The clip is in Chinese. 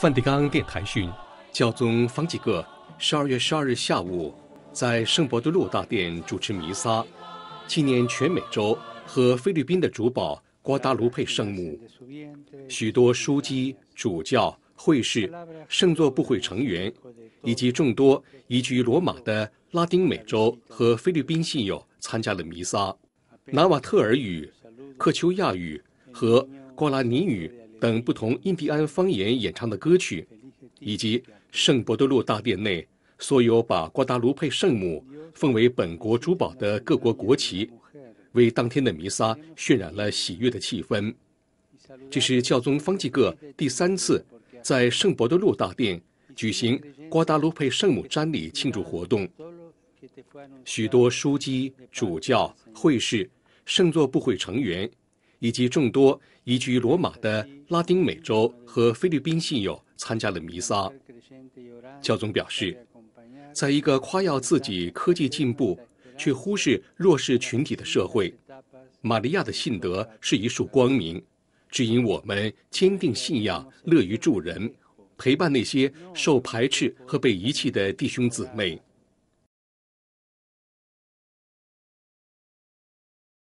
梵蒂冈电台讯，教宗方济各十二月十二日下午在圣伯多禄大殿主持弥撒，纪念全美洲和菲律宾的主保瓜达卢佩圣母。许多枢机、主教、会士、圣座部会成员，以及众多移居罗马的拉丁美洲和菲律宾信友参加了弥撒。南瓦特尔语、克丘亚语和瓜拉尼语。等不同印第安方言演唱的歌曲，以及圣伯德禄大殿内所有把瓜达卢佩圣母奉为本国珠宝的各国国旗，为当天的弥撒渲染了喜悦的气氛。这是教宗方济各第三次在圣伯德禄大殿举行瓜达卢佩圣母瞻礼庆祝活动。许多枢机、主教、会士、圣座部会成员。以及众多移居罗马的拉丁美洲和菲律宾信友参加了弥撒。教宗表示，在一个夸耀自己科技进步却忽视弱势群体的社会，玛利亚的信德是一束光明，指引我们坚定信仰、乐于助人，陪伴那些受排斥和被遗弃的弟兄姊妹。